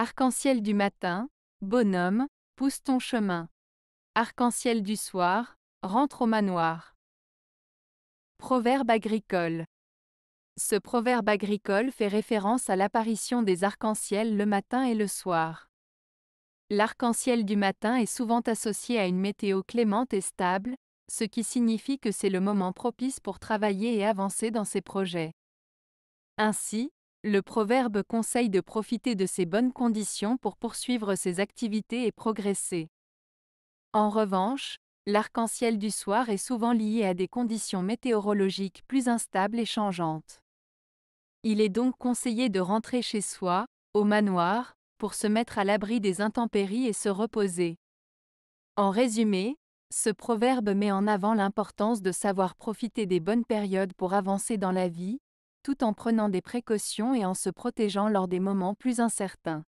Arc-en-ciel du matin, bonhomme, pousse ton chemin. Arc-en-ciel du soir, rentre au manoir. Proverbe agricole. Ce proverbe agricole fait référence à l'apparition des arc en ciel le matin et le soir. L'arc-en-ciel du matin est souvent associé à une météo clémente et stable, ce qui signifie que c'est le moment propice pour travailler et avancer dans ses projets. Ainsi, le proverbe conseille de profiter de ces bonnes conditions pour poursuivre ses activités et progresser. En revanche, l'arc-en-ciel du soir est souvent lié à des conditions météorologiques plus instables et changeantes. Il est donc conseillé de rentrer chez soi, au manoir, pour se mettre à l'abri des intempéries et se reposer. En résumé, ce proverbe met en avant l'importance de savoir profiter des bonnes périodes pour avancer dans la vie, tout en prenant des précautions et en se protégeant lors des moments plus incertains.